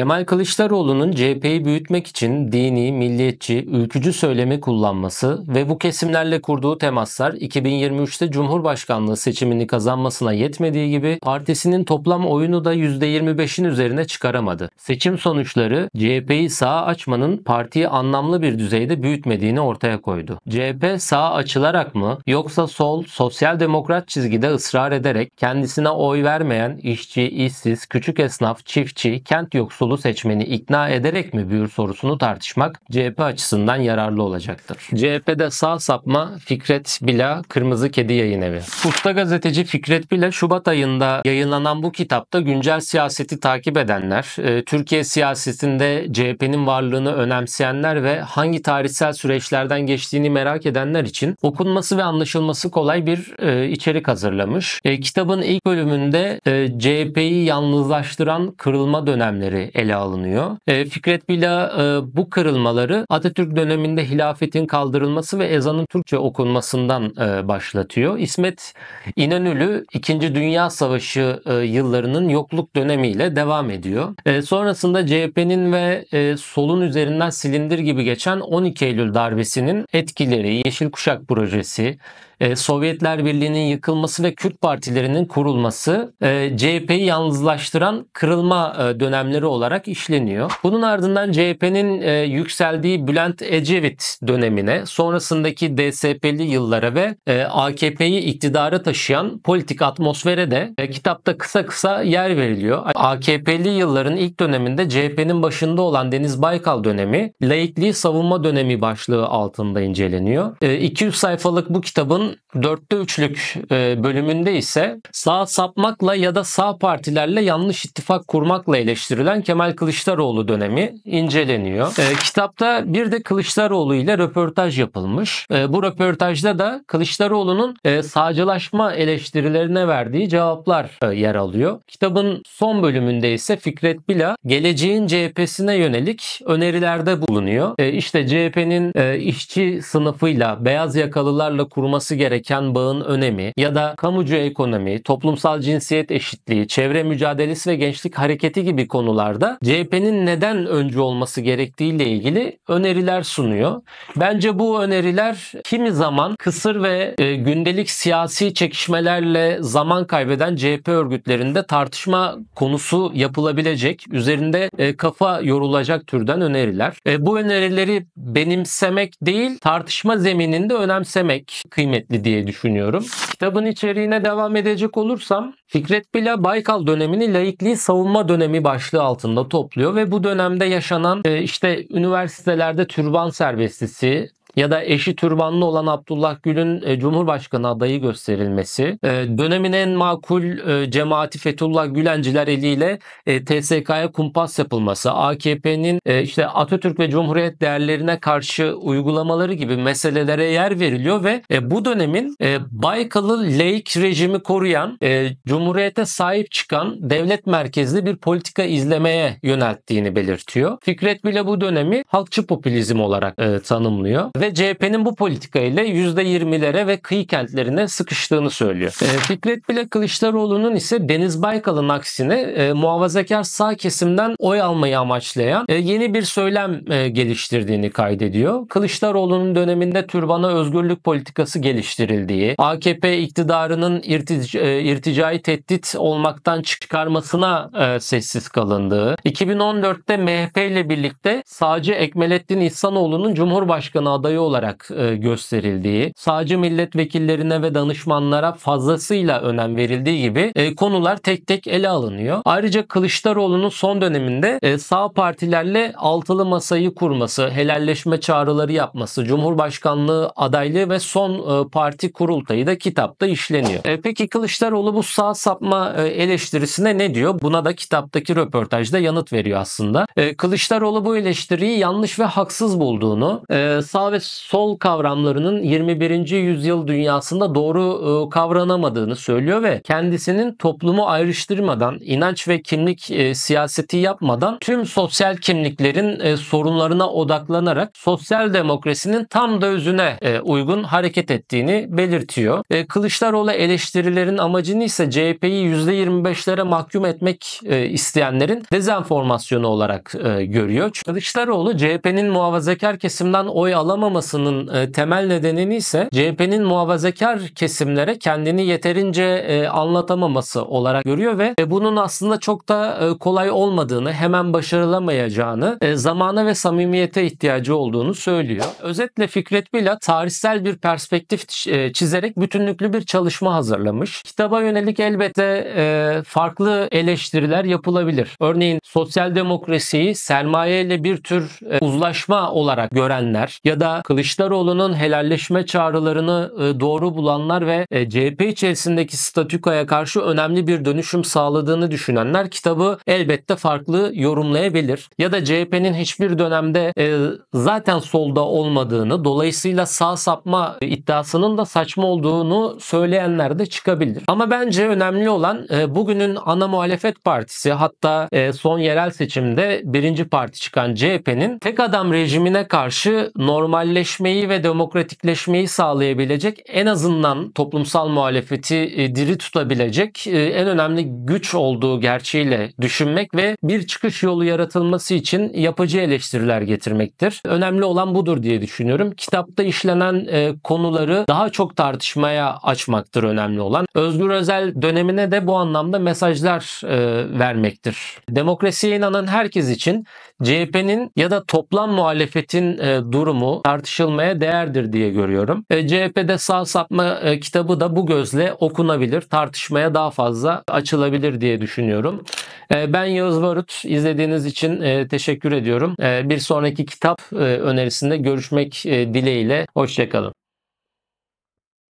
Kemal Kılıçdaroğlu'nun CHP'yi büyütmek için dini, milliyetçi, ülkücü söylemi kullanması ve bu kesimlerle kurduğu temaslar 2023'te Cumhurbaşkanlığı seçimini kazanmasına yetmediği gibi partisinin toplam oyunu da %25'in üzerine çıkaramadı. Seçim sonuçları CHP'yi sağa açmanın partiyi anlamlı bir düzeyde büyütmediğini ortaya koydu. CHP sağa açılarak mı yoksa sol, sosyal demokrat çizgide ısrar ederek kendisine oy vermeyen işçi, işsiz, küçük esnaf, çiftçi, kent yoksulu solu seçmeni ikna ederek mi büyür sorusunu tartışmak CHP açısından yararlı olacaktır. CHP'de sağ sapma Fikret Bila Kırmızı Kedi Yayın Evi. Usta gazeteci Fikret Bila Şubat ayında yayınlanan bu kitapta güncel siyaseti takip edenler, e, Türkiye siyasetinde CHP'nin varlığını önemseyenler ve hangi tarihsel süreçlerden geçtiğini merak edenler için okunması ve anlaşılması kolay bir e, içerik hazırlamış. E, kitabın ilk bölümünde e, CHP'yi yalnızlaştıran kırılma dönemleri ele alınıyor. E, Fikret Bila e, bu kırılmaları Atatürk döneminde hilafetin kaldırılması ve ezanın Türkçe okunmasından e, başlatıyor. İsmet İnönülü 2. Dünya Savaşı yıllarının yokluk dönemiyle devam ediyor. sonrasında CHP'nin ve solun üzerinden silindir gibi geçen 12 Eylül darbesinin etkileri, Yeşil Kuşak projesi, e, Sovyetler Birliği'nin yıkılması ve Kürt partilerinin kurulması e, CHP'yi yalnızlaştıran kırılma e, dönemleri olarak işleniyor. Bunun ardından CHP'nin yükseldiği Bülent Ecevit dönemine, sonrasındaki DSP'li yıllara ve AKP'yi iktidara taşıyan politik atmosfere de kitapta kısa kısa yer veriliyor. AKP'li yılların ilk döneminde CHP'nin başında olan Deniz Baykal dönemi laikliği savunma dönemi başlığı altında inceleniyor. 200 sayfalık bu kitabın bunun dörtte üçlük e, bölümünde ise sağ sapmakla ya da sağ partilerle yanlış ittifak kurmakla eleştirilen Kemal Kılıçdaroğlu dönemi inceleniyor. E, kitapta bir de Kılıçdaroğlu ile röportaj yapılmış. E, bu röportajda da Kılıçdaroğlu'nun e, sağcılaşma eleştirilerine verdiği cevaplar yer alıyor. Kitabın son bölümünde ise Fikret Bila geleceğin CHP'sine yönelik önerilerde bulunuyor. İşte CHP'nin işçi sınıfıyla, beyaz yakalılarla kurması gereken bağın önemi ya da kamucu ekonomi, toplumsal cinsiyet eşitliği, çevre mücadelesi ve gençlik hareketi gibi konularda CHP'nin neden öncü olması gerektiğiyle ilgili öneriler sunuyor. Bence bu öneriler kimi zaman kısır ve e, gündelik siyasi çekişmelerle zaman kaybeden CHP örgütlerinde tartışma konusu yapılabilecek, üzerinde e, kafa yorulacak türden öneriler. E, bu önerileri benimsemek değil, tartışma zemininde önemsemek kıymetli gerekli diye düşünüyorum. Kitabın içeriğine devam edecek olursam Fikret Bila Baykal dönemini laikliği savunma dönemi başlığı altında topluyor ve bu dönemde yaşanan e, işte üniversitelerde türban serbestisi, ya da eşi türbanlı olan Abdullah Gül'ün e, Cumhurbaşkanı adayı gösterilmesi, e, dönemin en makul e, cemaati Fethullah Gülenciler eliyle TSK'ya kumpas yapılması, AKP'nin işte Atatürk ve Cumhuriyet değerlerine karşı uygulamaları gibi meselelere yer veriliyor ve bu dönemin Baykal'ı laik rejimi koruyan, Cumhuriyete sahip çıkan devlet merkezli bir politika izlemeye yönelttiğini belirtiyor. Fikret bile bu dönemi halkçı popülizm olarak tanımlıyor ve CHP'nin bu politikayla %20'lere ve kıyı kentlerine sıkıştığını söylüyor. E, Fikret bile Kılıçdaroğlu'nun ise Deniz Baykal'ın aksine e, muhafazakar sağ kesimden oy almayı amaçlayan e, yeni bir söylem e, geliştirdiğini kaydediyor. Kılıçdaroğlu'nun döneminde türbana özgürlük politikası geliştirildiği, AKP iktidarının irtic e, irticai tehdit olmaktan çıkarmasına e, sessiz kalındığı, 2014'te MHP ile birlikte sağcı Ekmelettin İhsanoğlu'nun Cumhurbaşkanı adayı adayı olarak e, gösterildiği, sağcı milletvekillerine ve danışmanlara fazlasıyla önem verildiği gibi e, konular tek tek ele alınıyor. Ayrıca Kılıçdaroğlu'nun son döneminde e, sağ partilerle altılı masayı kurması, helalleşme çağrıları yapması, Cumhurbaşkanlığı adaylığı ve son parti kurultayı da kitapta işleniyor. peki Kılıçdaroğlu bu sağ sapma eleştirisine ne diyor? Buna da kitaptaki röportajda yanıt veriyor aslında. Kılıçdaroğlu bu eleştiriyi yanlış ve haksız bulduğunu, e, sağ ve sol kavramlarının 21. yüzyıl dünyasında doğru e, kavranamadığını söylüyor ve kendisinin toplumu ayrıştırmadan, inanç ve kimlik e, siyaseti yapmadan tüm sosyal kimliklerin e, sorunlarına odaklanarak sosyal demokrasinin tam da özüne uygun hareket ettiğini belirtiyor. Kılıçdaroğlu eleştirilerin amacını ise CHP'yi %25'lere mahkum etmek isteyenlerin dezenformasyonu olarak görüyor. Kılıçdaroğlu CHP'nin muhafazakar kesimden oy alamam olmamasının e, temel nedenini ise CHP'nin muhafazakar kesimlere kendini yeterince e, anlatamaması olarak görüyor ve e, bunun aslında çok da kolay olmadığını, hemen başarılamayacağını, zamana ve samimiyete ihtiyacı olduğunu söylüyor. Özetle Fikret Bila tarihsel bir perspektif çizerek bütünlüklü bir çalışma hazırlamış. Kitaba yönelik elbette farklı eleştiriler yapılabilir. Örneğin sosyal demokrasiyi sermaye ile bir tür uzlaşma olarak görenler ya da Kılıçdaroğlu'nun helalleşme çağrılarını e, doğru bulanlar ve e, CHP içerisindeki statükoya karşı önemli bir dönüşüm sağladığını düşünenler kitabı elbette farklı yorumlayabilir. Ya da CHP'nin hiçbir dönemde e, zaten solda olmadığını dolayısıyla sağ sapma iddiasının da saçma olduğunu söyleyenler de çıkabilir. Ama bence önemli olan bugünün ana muhalefet partisi hatta son yerel seçimde birinci parti çıkan CHP'nin tek adam rejimine karşı normal normalleşmeyi ve demokratikleşmeyi sağlayabilecek en azından toplumsal muhalefeti e, diri tutabilecek e, en önemli güç olduğu gerçeğiyle düşünmek ve bir çıkış yolu yaratılması için yapıcı eleştiriler getirmektir. Önemli olan budur diye düşünüyorum. Kitapta işlenen e, konuları daha çok tartışmaya açmaktır önemli olan. Özgür Özel dönemine de bu anlamda mesajlar vermektir. Demokrasiye inanan herkes için CHP'nin ya da toplam muhalefetin durumu tartışılmaya değerdir diye görüyorum. E, CHP'de sağ sapma e, kitabı da bu gözle okunabilir, tartışmaya daha fazla açılabilir diye düşünüyorum. E, ben Yağız Barut, izlediğiniz için e, teşekkür ediyorum. E, bir sonraki kitap e, önerisinde görüşmek e, dileğiyle, hoşçakalın.